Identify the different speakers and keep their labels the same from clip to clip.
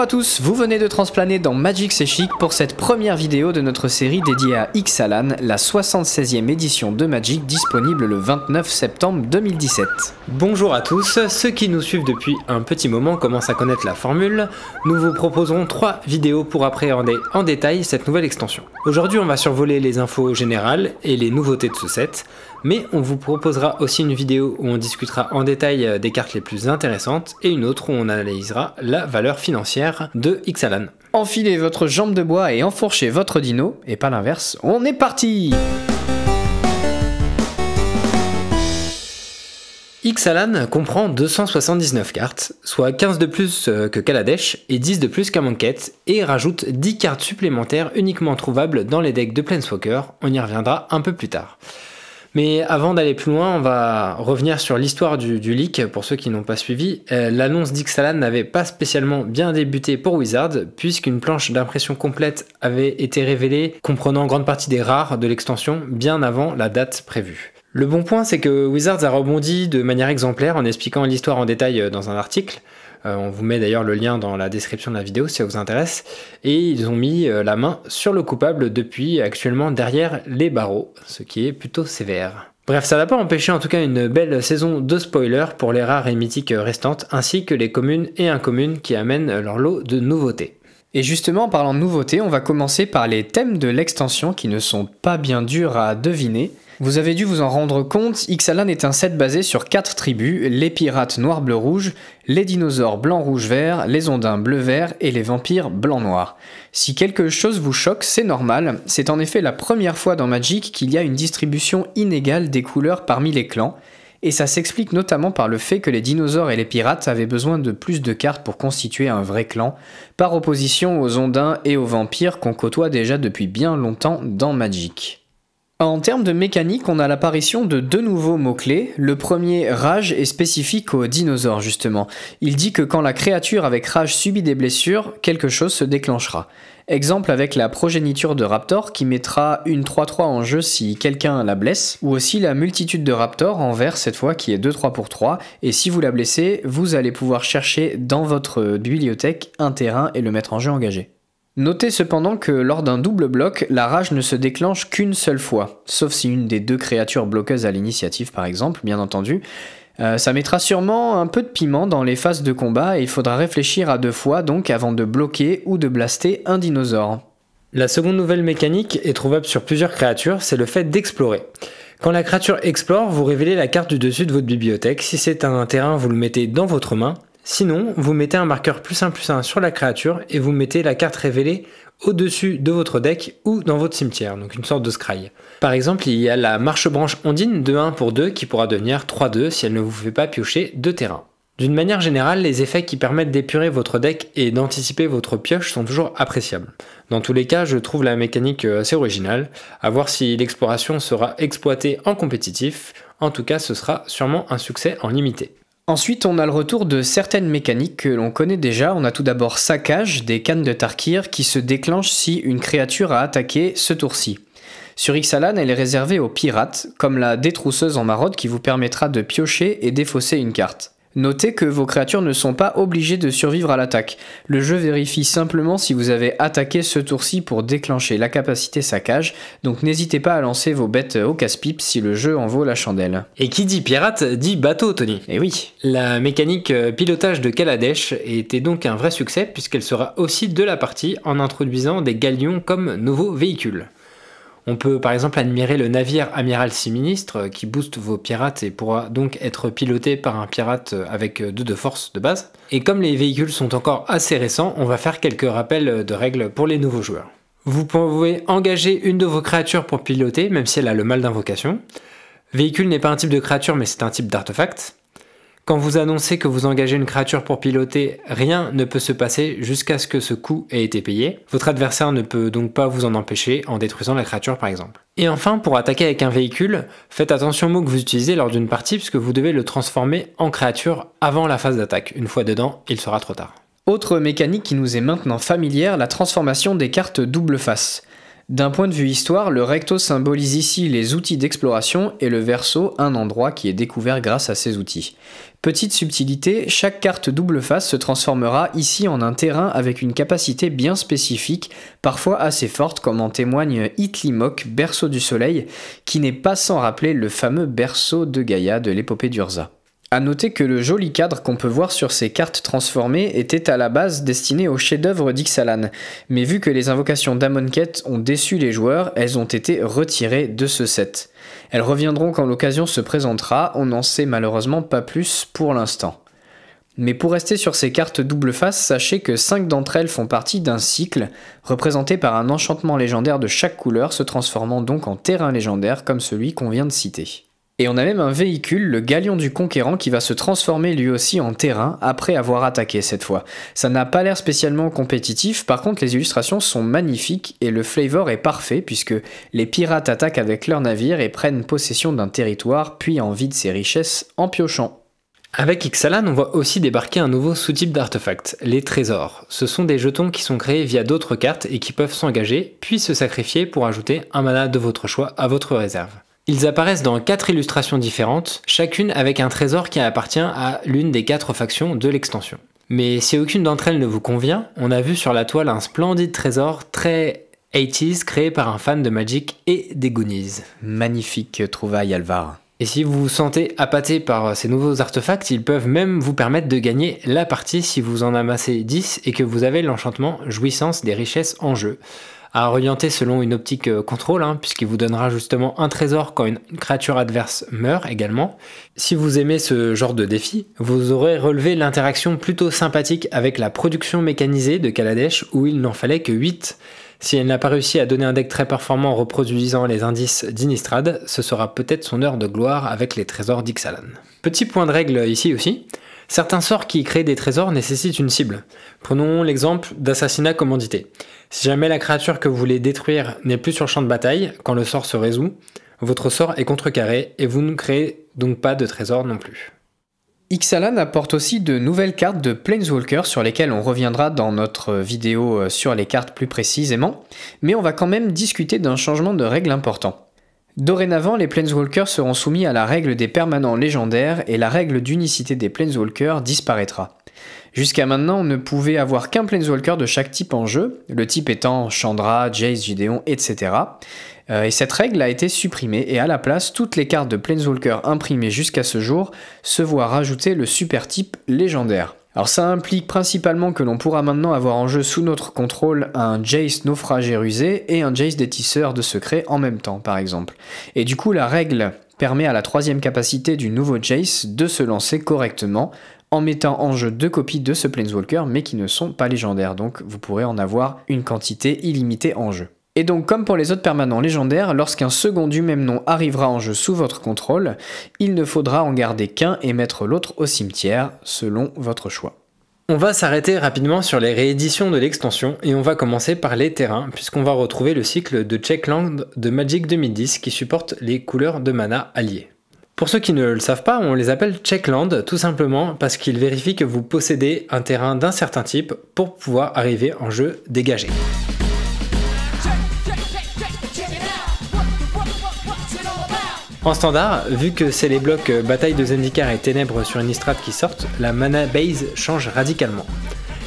Speaker 1: Bonjour à tous, vous venez de transplaner dans Magic C'est Chic pour cette première vidéo de notre série dédiée à Xalan, la 76e édition de Magic
Speaker 2: disponible le 29 septembre 2017. Bonjour à tous, ceux qui nous suivent depuis un petit moment commencent à connaître la formule. Nous vous proposerons 3 vidéos pour appréhender en détail cette nouvelle extension. Aujourd'hui on va survoler les infos générales et les nouveautés de ce set, mais on vous proposera aussi une vidéo où on discutera en détail euh, des cartes les plus intéressantes et une autre où on analysera la valeur financière de Xalan.
Speaker 1: Enfilez votre jambe de bois et enfourchez votre dino, et pas l'inverse, on est parti
Speaker 2: Xalan comprend 279 cartes, soit 15 de plus euh, que Kaladesh et 10 de plus qu'Amonkhet, et rajoute 10 cartes supplémentaires uniquement trouvables dans les decks de Planeswalker, on y reviendra un peu plus tard. Mais avant d'aller plus loin, on va revenir sur l'histoire du, leak pour ceux qui n'ont pas suivi. Euh, l'annonce d'Ixalan n'avait pas spécialement bien débuté pour Wizard, puisqu'une planche d'impression complète avait été révélée, comprenant grande partie des rares de l'extension, bien avant la date prévue. Le bon point, c'est que Wizards a rebondi de manière exemplaire en expliquant l'histoire en détail euh, dans un article. Euh, on vous met d'ailleurs le lien dans la description de la vidéo si ça vous intéresse. Et ils ont mis euh, la main sur le coupable depuis actuellement derrière les barreaux, ce qui est plutôt sévère. Bref, ça n'a pas empêché en tout cas une belle saison de spoilers pour les rares et mythiques restantes, ainsi que les communes et incommunes qui amènent leur lot de nouveautés. Et justement, en parlant de nouveautés, on
Speaker 1: va commencer par les thèmes de l'extension qui ne sont pas bien durs à deviner. Vous avez dû vous en rendre compte, Ixalan est un set basé sur 4 tribus, les pirates noir-bleu-rouge, les dinosaures blanc-rouge-vert, les ondins bleu-vert et les vampires blanc-noir. Si quelque chose vous choque, c'est normal, c'est en effet la première fois dans Magic qu'il y a une distribution inégale des couleurs parmi les clans, et ça s'explique notamment par le fait que les dinosaures et les pirates avaient besoin de plus de cartes pour constituer un vrai clan, par opposition aux ondins et aux vampires qu'on côtoie déjà depuis bien longtemps dans Magic. En termes de mécanique, on a l'apparition de deux nouveaux mots-clés. Le premier, rage, est spécifique aux dinosaures justement. Il dit que quand la créature avec rage subit des blessures, quelque chose se déclenchera. Exemple avec la progéniture de Raptor qui mettra une 3-3 en jeu si quelqu'un la blesse, ou aussi la multitude de Raptor en vert cette fois qui est 2-3 pour 3, et si vous la blessez, vous allez pouvoir chercher dans votre bibliothèque un terrain et le mettre en jeu engagé. Notez cependant que lors d'un double bloc, la rage ne se déclenche qu'une seule fois, sauf si une des deux créatures bloqueuses à l'initiative par exemple, bien entendu, euh, ça mettra sûrement un peu de piment dans les phases de combat et il faudra réfléchir à deux fois donc avant de bloquer ou de blaster un dinosaure.
Speaker 2: La seconde nouvelle mécanique est trouvable sur plusieurs créatures, c'est le fait d'explorer. Quand la créature explore, vous révélez la carte du dessus de votre bibliothèque. Si c'est un terrain, vous le mettez dans votre main. Sinon, vous mettez un marqueur plus 1 plus 1 sur la créature et vous mettez la carte révélée au-dessus de votre deck ou dans votre cimetière, donc une sorte de scry. Par exemple, il y a la marche-branche ondine de 1 pour 2 qui pourra devenir 3-2 si elle ne vous fait pas piocher de terrain. D'une manière générale, les effets qui permettent d'épurer votre deck et d'anticiper votre pioche sont toujours appréciables. Dans tous les cas, je trouve la mécanique euh, assez originale, à voir si l'exploration sera exploitée en compétitif, en tout cas ce sera sûrement un succès en limité. Ensuite, on a le retour de certaines
Speaker 1: mécaniques que l'on connaît déjà. On a tout d'abord Saccage, des cannes de Tarkir, qui se déclenchent si une créature a attaqué ce tour-ci. Sur Ixalan, elle est réservée aux pirates, comme la détrousseuse en maraude qui vous permettra de piocher et défausser une carte. Notez que vos créatures ne sont pas obligées de survivre à l'attaque. Le jeu vérifie simplement si vous avez attaqué ce tour-ci pour déclencher la capacité saccage, donc n'hésitez pas à lancer vos bêtes au casse-pipe si le jeu
Speaker 2: en vaut la chandelle. Et qui dit pirate dit bateau, Tony. Et eh oui. La mécanique euh, pilotage de Kaladesh était donc un vrai succès puisqu'elle sera aussi de la partie en introduisant des galions comme nouveaux véhicules. On peut par exemple admirer le navire Amiral Ministres qui booste vos pirates et pourra donc être piloté par un pirate avec 2 de force de base. Et comme les véhicules sont encore assez récents, on va faire quelques rappels de règles pour les nouveaux joueurs. Vous pouvez engager une de vos créatures pour piloter, même si elle a le mal d'invocation. Véhicule n'est pas un type de créature mais c'est un type d'artefact. Quand vous annoncez que vous engagez une créature pour piloter, rien ne peut se passer jusqu'à ce que ce coût ait été payé. Votre adversaire ne peut donc pas vous en empêcher en détruisant la créature par exemple. Et enfin, pour attaquer avec un véhicule, faites attention au mot que vous utilisez lors d'une partie puisque vous devez le transformer en créature avant la phase d'attaque. Une fois dedans, il sera trop tard. Autre mécanique qui nous est maintenant familière, la transformation des cartes
Speaker 1: double face. D'un point de vue histoire, le recto symbolise ici les outils d'exploration et le verso un endroit qui est découvert grâce à ces outils. Petite subtilité, chaque carte double face se transformera ici en un terrain avec une capacité bien spécifique, parfois assez forte comme en témoigne Itlimok, berceau du soleil, qui n'est pas sans rappeler le fameux berceau de Gaïa de l'épopée d'Urza. A noter que le joli cadre qu'on peut voir sur ces cartes transformées était à la base destiné au chef-d'œuvre d'Ixalan, mais vu que les invocations d'Amonkhet ont déçu les joueurs, elles ont été retirées de ce set. Elles reviendront quand l'occasion se présentera, on n'en sait malheureusement pas plus pour l'instant. Mais pour rester sur ces cartes double face, sachez que 5 d'entre elles font partie d'un cycle, représenté par un enchantement légendaire de chaque couleur, se transformant donc en terrain légendaire comme celui qu'on vient de citer. Et on a même un véhicule, le Galion du Conquérant, qui va se transformer lui aussi en terrain après avoir attaqué cette fois. Ça n'a pas l'air spécialement compétitif, par contre les illustrations sont magnifiques et le flavor est parfait puisque les pirates attaquent avec leur navire et prennent possession d'un
Speaker 2: territoire puis en vident ses richesses en piochant. Avec Ixalan, on voit aussi débarquer un nouveau sous-type d'artefact, les trésors. Ce sont des jetons qui sont créés via d'autres cartes et qui peuvent s'engager, puis se sacrifier pour ajouter un mana de votre choix à votre réserve. Ils apparaissent dans quatre illustrations différentes, chacune avec un trésor qui appartient à l'une des quatre factions de l'extension. Mais si aucune d'entre elles ne vous convient, on a vu sur la toile un splendide trésor très 80s créé par un fan de Magic et des Goonies. Magnifique trouvaille Alvar. Et si vous vous sentez appâté par ces nouveaux artefacts, ils peuvent même vous permettre de gagner la partie si vous en amassez 10 et que vous avez l'enchantement jouissance des richesses en jeu à orienter selon une optique euh, contrôle, hein, puisqu'il vous donnera justement un trésor quand une créature adverse meurt également. Si vous aimez ce genre de défi, vous aurez relevé l'interaction plutôt sympathique avec la production mécanisée de Kaladesh où il n'en fallait que 8. Si elle n'a pas réussi à donner un deck très performant en reproduisant les indices d'Inistrad, ce sera peut-être son heure de gloire avec les trésors d'Ixalan. Petit point de règle ici aussi, Certains sorts qui créent des trésors nécessitent une cible. Prenons l'exemple d'assassinat commandité. Si jamais la créature que vous voulez détruire n'est plus sur le champ de bataille, quand le sort se résout, votre sort est contrecarré et vous ne créez donc pas de trésor non plus. Xalan apporte aussi de nouvelles
Speaker 1: cartes de Planeswalker sur lesquelles on reviendra dans notre vidéo euh, sur les cartes plus précisément, mais on va quand même discuter d'un changement de règle important. Dorénavant, les Planeswalkers seront soumis à la règle des permanents légendaires et la règle d'unicité des Planeswalkers disparaîtra. Jusqu'à maintenant, on ne pouvait avoir qu'un Planeswalker de chaque type en jeu, le type étant Chandra, Jace, Gideon, etc. Euh, et cette règle a été supprimée et à la place, toutes les cartes de Planeswalker imprimées jusqu'à ce jour se voient rajouter le super type légendaire. Alors ça implique principalement que l'on pourra maintenant avoir en jeu sous notre contrôle un Jace naufragé rusé et un Jace détisseur de secrets en même temps par exemple. Et du coup la règle permet à la troisième capacité du nouveau Jace de se lancer correctement en mettant en jeu deux copies de ce Planeswalker mais qui ne sont pas légendaires donc vous pourrez en avoir une quantité illimitée en jeu. Et donc comme pour les autres permanents légendaires, lorsqu'un second du même nom arrivera en jeu sous votre contrôle, il ne faudra en garder qu'un et mettre l'autre au cimetière, selon votre choix.
Speaker 2: On va s'arrêter rapidement sur les rééditions de l'extension et on va commencer par les terrains puisqu'on va retrouver le cycle de Checkland de Magic 2010 qui supporte les couleurs de mana alliées. Pour ceux qui ne le savent pas, on les appelle Checkland tout simplement parce qu'ils vérifient que vous possédez un terrain d'un certain type pour pouvoir arriver en jeu dégagé. En standard, vu que c'est les blocs euh, Bataille de Zendikar et Ténèbres sur Innistrad qui sortent, la mana base change radicalement.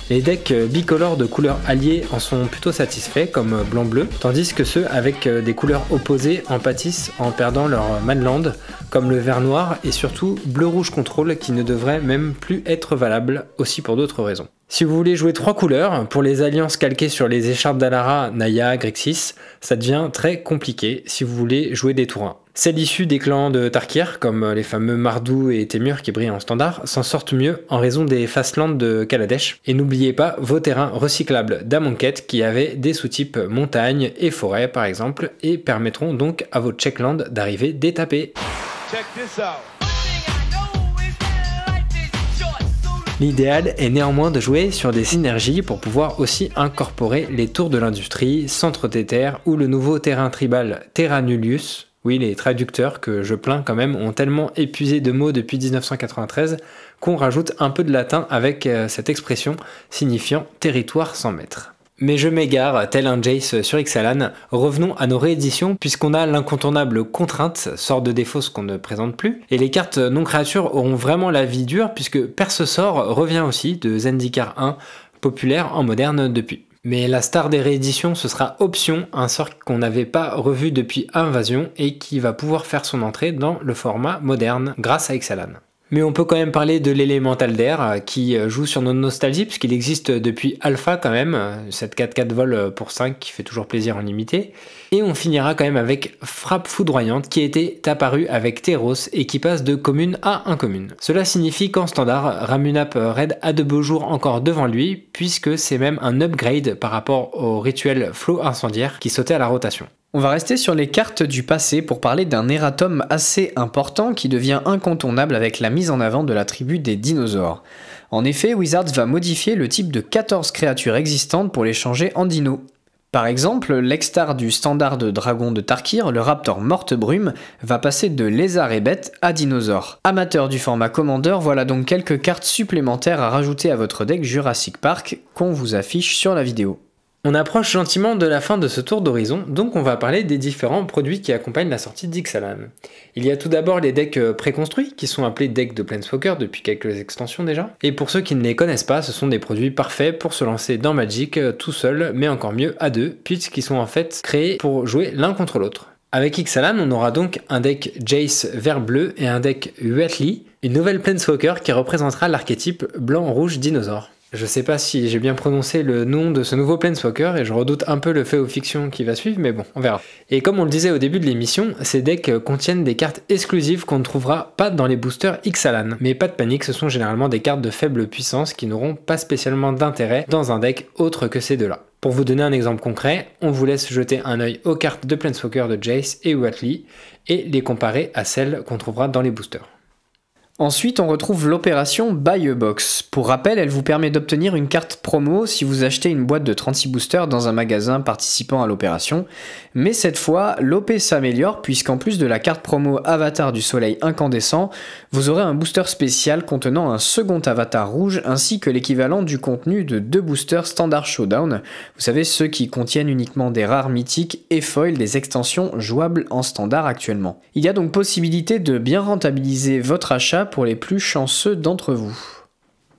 Speaker 2: Les decks euh, bicolores de couleurs alliées en sont plutôt satisfaits, comme euh, blanc-bleu, tandis que ceux avec des couleurs opposées en pâtissent en perdant leur Man-Land, comme le vert noir et surtout bleu-rouge contrôle qui ne devrait même plus être valable, aussi pour d'autres raisons. Si vous voulez jouer trois couleurs, pour les alliances calquées sur les écharpes d'Alara, Naya, Grixis, ça devient très compliqué si vous voulez jouer des tours Celles issues des clans de Tarkir, comme les fameux Mardou et Temur qui brillent en standard, s'en sortent mieux en raison des Fastlands de Kaladesh. Et n'oubliez pas vos terrains recyclables d'Amonkhet qui avaient des sous-types montagne et forêt par exemple, et permettront donc à vos Checkland d'arriver détapés. Check this out. L'idéal est néanmoins de jouer sur des synergies pour pouvoir aussi incorporer les tours de l'industrie, Centre des Terres ou le nouveau terrain tribal Terra Nullius. Oui, les traducteurs que je plains quand même ont tellement épuisé de mots depuis 1993 qu'on rajoute un peu de latin avec euh, cette expression signifiant territoire sans maître. Mais je m'égare, tel un Jace sur Xalan, revenons à nos rééditions puisqu'on a l'incontournable contrainte, sort de défauts qu'on ne présente plus, et les cartes non créatures auront vraiment la vie dure puisque Perce Sort revient aussi de Zendikar 1, populaire en moderne depuis. Mais la star des rééditions, ce sera Option, un sort qu'on n'avait pas revu depuis Invasion et qui va pouvoir faire son entrée dans le format moderne grâce à Xalan. Mais on peut quand même parler de l'élémental d'air euh, qui euh, joue sur nos nostalgies puisqu'il existe euh, depuis Alpha quand même, cette 4-4 vol pour 5 qui fait toujours plaisir en limité. Et on finira quand même avec Frappe foudroyante qui était apparue avec Teros et qui passe de commune à incommune. Cela signifie qu'en standard, Ramunap Red a de beaux jours encore devant lui puisque c'est même un upgrade par rapport au rituel Flow incendiaire qui sautait à la rotation. On va rester sur les cartes du passé pour parler d'un erratum assez
Speaker 1: important qui devient incontournable avec la mise en avant de la tribu des dinosaures. En effet, Wizards va modifier le type de 14 créatures existantes pour les changer en dinos. Par exemple, l'extar du standard de dragon de Tarkir, le raptor morte-brume, va passer de lézard et bête à dinosaure. Amateur du format Commandeur, voilà donc quelques cartes supplémentaires à rajouter
Speaker 2: à votre deck Jurassic Park qu'on vous affiche sur la vidéo. On approche gentiment de la fin de ce tour d'horizon, donc on va parler des différents produits qui accompagnent la sortie d'Ixalan. Il y a tout d'abord les decks euh, préconstruits, qui sont appelés decks de Planeswalker depuis quelques extensions déjà. Et pour ceux qui ne les connaissent pas, ce sont des produits parfaits pour se lancer dans Magic euh, tout seul, mais encore mieux à deux, puisqu'ils sont en fait créés pour jouer l'un contre l'autre. Avec Ixalan, on aura donc un deck Jace vert bleu et un deck Wetly, une nouvelle Planeswalker qui représentera l'archétype blanc-rouge dinosaure. Je sais pas si j'ai bien prononcé le nom de ce nouveau Planeswalker et je redoute un peu le fait aux fictions qui va suivre, mais bon, on verra. Et comme on le disait au début de l'émission, ces decks contiennent des cartes exclusives qu'on ne trouvera pas dans les boosters Xalan. Mais pas de panique, ce sont généralement des cartes de faible puissance qui n'auront pas spécialement d'intérêt dans un deck autre que ces deux-là. Pour vous donner un exemple concret, on vous laisse jeter un œil aux cartes de Planeswalker de Jace et Watley et les comparer à celles qu'on trouvera dans les boosters. Ensuite, on retrouve l'opération Buy a Box. Pour rappel,
Speaker 1: elle vous permet d'obtenir une carte promo si vous achetez une boîte de 36 boosters dans un magasin participant à l'opération. Mais cette fois, l'OP s'améliore puisqu'en plus de la carte promo Avatar du Soleil incandescent, vous aurez un booster spécial contenant un second avatar rouge ainsi que l'équivalent du contenu de deux boosters standard Showdown. Vous savez, ceux qui contiennent uniquement des rares mythiques et foils des extensions jouables en standard actuellement. Il y a donc possibilité de bien rentabiliser votre achat pour les plus chanceux d'entre vous.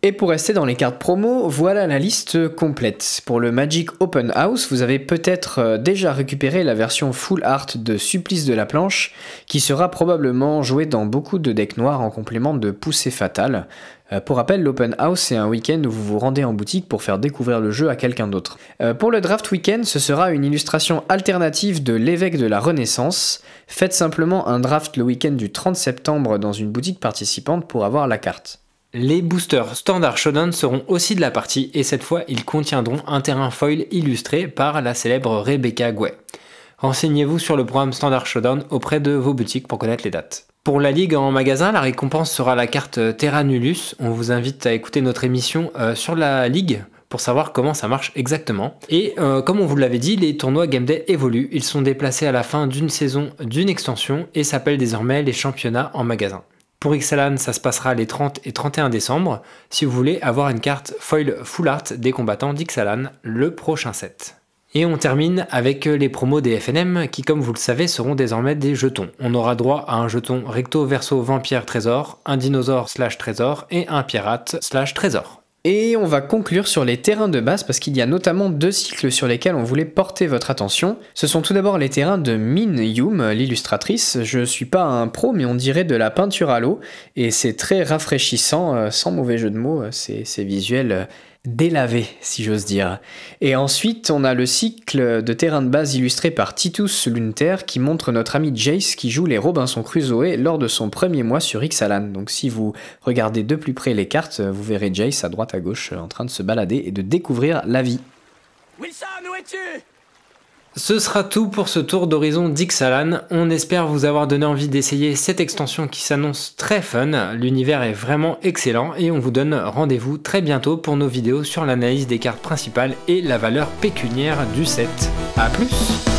Speaker 1: Et pour rester dans les cartes promo, voilà la liste complète. Pour le Magic Open House, vous avez peut-être euh, déjà récupéré la version full art de Supplice de la planche, qui sera probablement jouée dans beaucoup de decks noirs en complément de Poussée Fatale. Euh, pour rappel, l'Open House c'est un week-end où vous vous rendez en boutique pour faire découvrir le jeu à quelqu'un d'autre. Euh, pour le Draft Weekend, ce sera une illustration alternative de l'évêque de la Renaissance. Faites simplement un draft le week-end du 30
Speaker 2: septembre dans une boutique participante pour avoir la carte. Les boosters standard Showdown seront aussi de la partie et cette fois ils contiendront un terrain foil illustré par la célèbre Rebecca Gouet. Renseignez-vous sur le programme standard Showdown auprès de vos boutiques pour connaître les dates. Pour la ligue en magasin, la récompense sera la carte Terra Nullus. On vous invite à écouter notre émission euh, sur la ligue pour savoir comment ça marche exactement. Et euh, comme on vous l'avait dit, les tournois Game Day évoluent. Ils sont déplacés à la fin d'une saison, d'une extension et s'appellent désormais les championnats en magasin. Pour Xalan, ça se passera les 30 et 31 décembre si vous voulez avoir une carte foil full art des combattants d'Ixalan le prochain set. Et on termine avec les promos des FNM qui, comme vous le savez, seront désormais des jetons. On aura droit à un jeton recto verso vampire trésor, un dinosaure slash trésor et un pirate slash trésor.
Speaker 1: Et on va conclure sur les terrains de base parce qu'il y a notamment deux cycles sur lesquels on voulait porter votre attention. Ce sont tout d'abord les terrains de Min Yum, l'illustratrice. Je suis pas un pro mais on dirait de la peinture à l'eau et c'est très rafraîchissant, euh, sans mauvais jeu de mots, euh, c'est visuel euh, délavé, si j'ose dire. Et ensuite, on a le cycle de terrain de base illustré par Titus Lunter qui montre notre ami Jace qui joue les Robinson Crusoe lors de son premier mois sur Ixalan. Donc si vous regardez de plus près les cartes, vous verrez Jace à droite à
Speaker 2: gauche en train de se balader et de découvrir la vie.
Speaker 1: Wilson, où es-tu
Speaker 2: ce sera tout pour ce tour d'horizon d'Ixalan. On espère vous avoir donné envie d'essayer cette extension qui s'annonce très fun. L'univers est vraiment excellent et on vous donne rendez-vous très bientôt pour nos vidéos sur l'analyse des cartes principales et la valeur pécuniaire du set. A plus